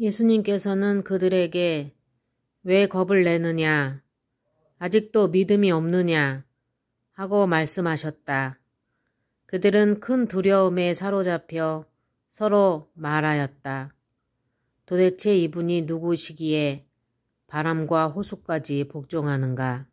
예수님께서는 그들에게 왜 겁을 내느냐, 아직도 믿음이 없느냐 하고 말씀하셨다. 그들은 큰 두려움에 사로잡혀 서로 말하였다. 도대체 이분이 누구시기에 바람과 호수까지 복종하는가?